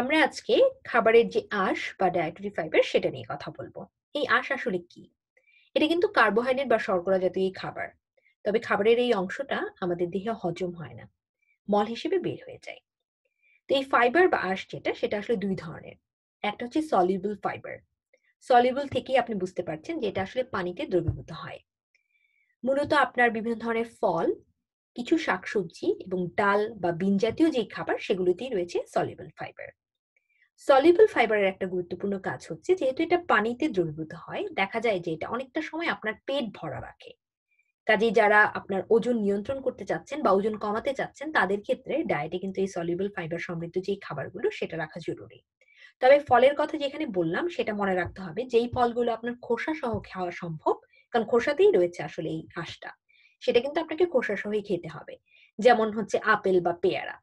আমরা আজকে খাবারের যে আঁশ বা ডায়েটারি ফাইবার সেটা নিয়ে কথা বলবো এই আঁশ আসলে কি এটা কিন্তু কার্বোহাইড্রেট বা শর্করা জাতীয় খাবার তবে খাবারের এই অংশটা আমাদের দেহে হজম হয় না মল হিসেবে বের হয়ে যায় তো এই ফাইবার বা আঁশ যেটা সেটা আসলে দুই ধরনের একটা হচ্ছে সলিউবল ফাইবার সলিউবল থেকেই আপনি বুঝতে পারছেন যে এটা আসলে পানিতে দ্রবীভূত হয় মূলত আপনার বিভিন্ন ধরনের ফল কিছু শাকসবজি এবং ডাল বা বিন জাতীয় যে খাবার সেগুলোতেই রয়েছে সলিউবল ফাইবার সলিবল ফাইবারের একটা গুরুত্বপূর্ণ কাজ হচ্ছে যেহেতু এটা পানিতে দ্রবীভূত হয় দেখা যায় যে এটা অনেকটা সময় আপনার পেট ভরা রাখে কাজে যারা আপনার ওজন নিয়ন্ত্রণ করতে চাচ্ছেন বা ওজন কমাতে চাচ্ছেন তাদের ক্ষেত্রে ডায়েটে কিন্তু এই সলিবল ফাইবার সমৃদ্ধ যে খাবারগুলো সেটা রাখা জরুরি তবে ফলের কথা যেখানে বললাম সেটা মনে রাখতে হবে যেই ফলগুলো আপনার খোসা সহ খাওয়া সম্ভব কারণ খোসাতেই রয়েছে আসলে এই আঁশটা সেটা কিন্তু আপনাকে খোসা সহই খেতে হবে যেমন হচ্ছে আপেল বা পেয়ারা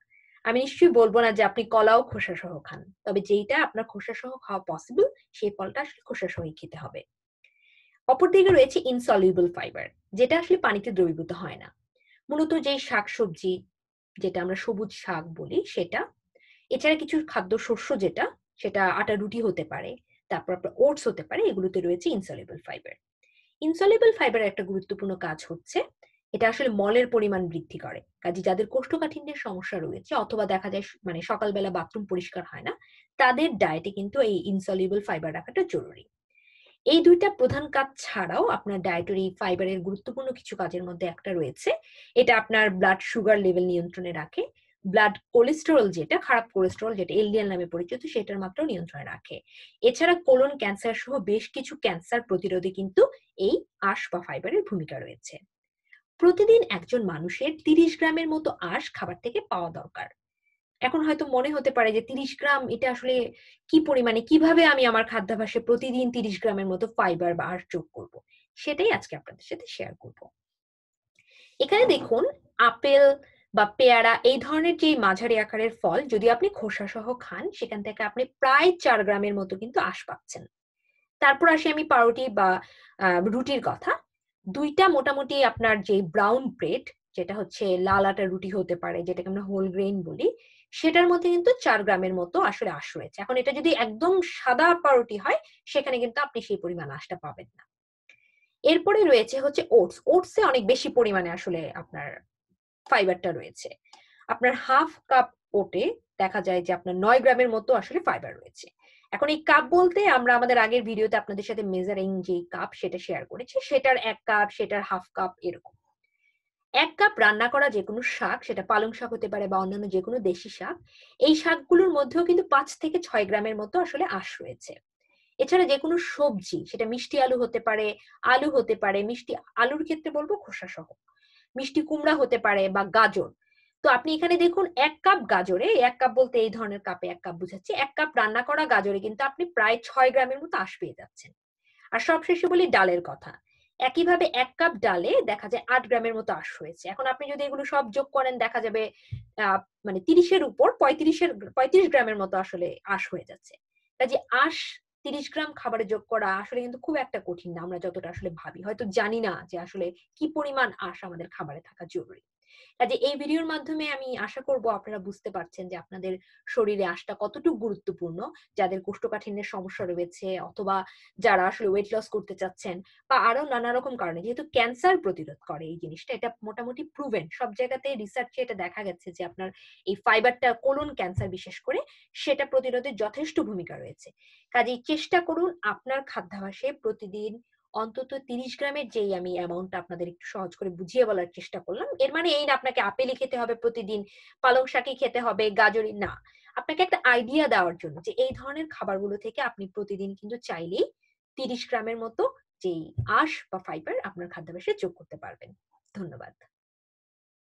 আমি নিশ্চয়ই বলবো না যে আপনি কলাও খোসা সহ খান তবে যেইটা আপনার খোসা সহ খাওয়া পসিবল সেই ফলটা আসলে খোসা সহই খেতে হবে অপরদিকে রয়েছে ইনসলিউবল ফাইবার যেটা আসলে পানিতে দ্রবীভূত হয় না মূলত যে শাকসবজি যেটা আমরা সবুজ শাক বলি সেটা এছাড়া কিছু খাদ্য শস্য যেটা সেটা আটা রুটি হতে পারে তারপর আপনার ওটস হতে পারে এগুলোতে রয়েছে ইনসলিউবল ফাইবার ইনসলিউবল ফাইবার একটা গুরুত্বপূর্ণ কাজ হচ্ছে এটা আসলে মলের পরিমাণ বৃদ্ধি করে কাজে যাদের কোষ্ঠকাঠিন্যের সমস্যা রয়েছে অথবা দেখা যায় মানে সকালবেলা বাথরুম পরিষ্কার হয় না তাদের ডায়েটে কিন্তু এই ইনসলিউবল ফাইবার রাখাটা জরুরি এই দুইটা প্রধান কাজ ছাড়াও আপনার ডায়েটরি ফাইবারের গুরুত্বপূর্ণ কিছু কাজের মধ্যে একটা রয়েছে এটা আপনার ব্লাড সুগার লেভেল নিয়ন্ত্রণে রাখে ব্লাড কোলেস্টেরল যেটা খারাপ কোলেস্টেরল যেটা এলডিএল নামে পরিচিত সেটার মাত্রা নিয়ন্ত্রণে রাখে এছাড়া কোলন ক্যান্সার সহ বেশ কিছু ক্যান্সার প্রতিরোধে কিন্তু এই আঁশ বা ফাইবারের ভূমিকা রয়েছে প্রতিদিন একজন মানুষের তিরিশ গ্রামের মতো আঁশ খাবার থেকে পাওয়া দরকার এখন হয়তো মনে হতে পারে যে তিরিশ গ্রাম এটা আসলে কি পরিমাণে কিভাবে আমি আমার খাদ্যাভাসে প্রতিদিন তিরিশ গ্রামের মতো ফাইবার বা আঁশ যোগ করব সেটাই আজকে আপনাদের সাথে শেয়ার করব এখানে দেখুন আপেল বা পেয়ারা এই ধরনের যে মাঝারি আকারের ফল যদি আপনি খোসা সহ খান সেখান থেকে আপনি প্রায় চার গ্রামের মতো কিন্তু আশ পাচ্ছেন তারপর আসি আমি পাউরুটি বা রুটির কথা দুইটা মোটামুটি আপনার যে ব্রাউন ব্রেড যেটা হচ্ছে লাল আটা রুটি হতে পারে যেটাকে আমরা হোল গ্রেইন বলি সেটার মধ্যে কিন্তু চার গ্রামের মতো আসলে আশ রয়েছে এখন এটা যদি একদম সাদা পাউরুটি হয় সেখানে কিন্তু আপনি সেই পরিমাণ আশটা পাবেন না এরপরে রয়েছে হচ্ছে ওটস ওটসে অনেক বেশি পরিমাণে আসলে আপনার ফাইবারটা রয়েছে আপনার হাফ কাপ ওটে দেখা যায় যে আপনার নয় গ্রামের মতো আসলে ফাইবার রয়েছে এখন এই কাপ বলতে আমরা আমাদের আগের ভিডিওতে আপনাদের সাথে মেজারিং যে কাপ সেটা শেয়ার করেছি সেটার এক কাপ সেটার হাফ কাপ এরকম এক কাপ রান্না করা যে কোনো শাক সেটা পালং শাক হতে পারে বা অন্যান্য যে কোনো দেশি শাক এই শাকগুলোর মধ্যেও কিন্তু পাঁচ থেকে ছয় গ্রামের মতো আসলে আঁশ রয়েছে এছাড়া যে কোনো সবজি সেটা মিষ্টি আলু হতে পারে আলু হতে পারে মিষ্টি আলুর ক্ষেত্রে বলবো খোসা সহ মিষ্টি কুমড়া হতে পারে বা গাজর তো আপনি এখানে দেখুন এক কাপ গাজরে এক কাপ বলতে এই ধরনের কাপে এক কাপ বুঝাচ্ছি এক কাপ রান্না করা গাজরে কিন্তু আপনি প্রায় ছয় গ্রামের মতো আশ পেয়ে যাচ্ছেন আর সবশেষে বলি ডালের কথা একইভাবে এক কাপ ডালে দেখা যায় আট গ্রামের মতো আশ হয়েছে এখন আপনি যদি এগুলো সব যোগ করেন দেখা যাবে মানে তিরিশের উপর পঁয়ত্রিশের পঁয়ত্রিশ গ্রামের মতো আসলে আশ হয়ে যাচ্ছে কাজে আশ তিরিশ গ্রাম খাবারে যোগ করা আসলে কিন্তু খুব একটা কঠিন না আমরা যতটা আসলে ভাবি হয়তো জানি না যে আসলে কি পরিমাণ আশ আমাদের খাবারে থাকা জরুরি কাজে এই ভিডিওর মাধ্যমে আমি আশা করব আপনারা বুঝতে পারছেন যে আপনাদের শরীরে আসটা কতটুকু গুরুত্বপূর্ণ যাদের কোষ্ঠকাঠিন্যের সমস্যা রয়েছে অথবা যারা আসলে ওয়েট লস করতে চাচ্ছেন বা আরো নানা রকম কারণে যেহেতু ক্যান্সার প্রতিরোধ করে এই জিনিসটা এটা মোটামুটি প্রুভেন সব জায়গাতে রিসার্চে এটা দেখা গেছে যে আপনার এই ফাইবারটা কোলন ক্যান্সার বিশেষ করে সেটা প্রতিরোধে যথেষ্ট ভূমিকা রয়েছে কাজেই চেষ্টা করুন আপনার খাদ্যাভাসে প্রতিদিন অন্তত তিরিশ গ্রামের যেই আমি অ্যামাউন্টটা আপনাদের একটু সহজ করে বুঝিয়ে বলার চেষ্টা করলাম এর মানে এই না আপনাকে আপেলই খেতে হবে প্রতিদিন পালং শাকই খেতে হবে গাজরই না আপনাকে একটা আইডিয়া দেওয়ার জন্য যে এই ধরনের খাবারগুলো থেকে আপনি প্রতিদিন কিন্তু চাইলেই তিরিশ গ্রামের মতো যেই আঁশ বা ফাইবার আপনার খাদ্যাভ্যাসে যোগ করতে পারবেন ধন্যবাদ